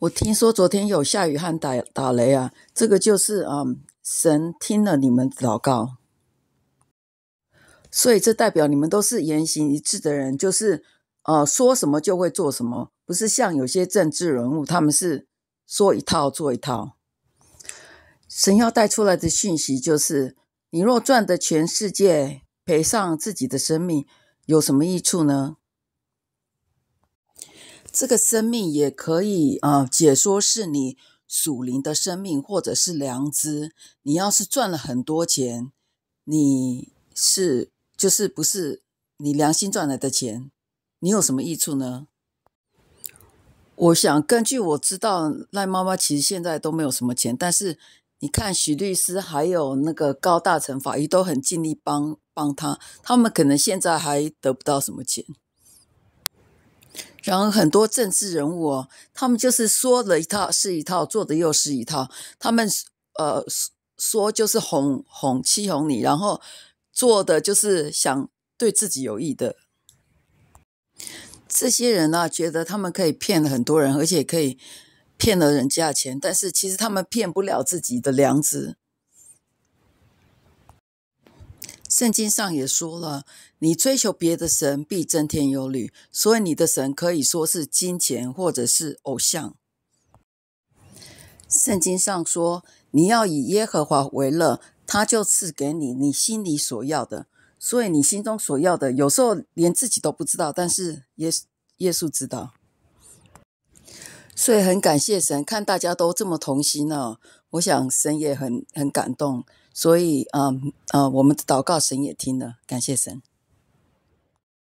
我听说昨天有下雨和打打雷啊，这个就是啊，神听了你们祷告，所以这代表你们都是言行一致的人，就是呃说什么就会做什么，不是像有些政治人物，他们是说一套做一套。神要带出来的讯息就是：你若赚得全世界，赔上自己的生命，有什么益处呢？这个生命也可以啊，解说是你属灵的生命，或者是良知。你要是赚了很多钱，你是就是不是你良心赚来的钱？你有什么益处呢？我想根据我知道赖妈妈其实现在都没有什么钱，但是你看许律师还有那个高大成法医都很尽力帮帮他，他们可能现在还得不到什么钱。然后很多政治人物哦，他们就是说的一套是一套，做的又是一套。他们呃说就是哄哄欺哄你，然后做的就是想对自己有益的。这些人呢，觉得他们可以骗很多人，而且可以骗了人家钱，但是其实他们骗不了自己的良知。圣经上也说了，你追求别的神必增添忧虑。所以你的神可以说是金钱或者是偶像。圣经上说，你要以耶和华为乐，他就赐给你你心里所要的。所以你心中所要的，有时候连自己都不知道，但是耶耶稣知道。所以很感谢神，看大家都这么同心呢。我想神也很很感动，所以啊啊，我们的祷告神也听了，感谢神。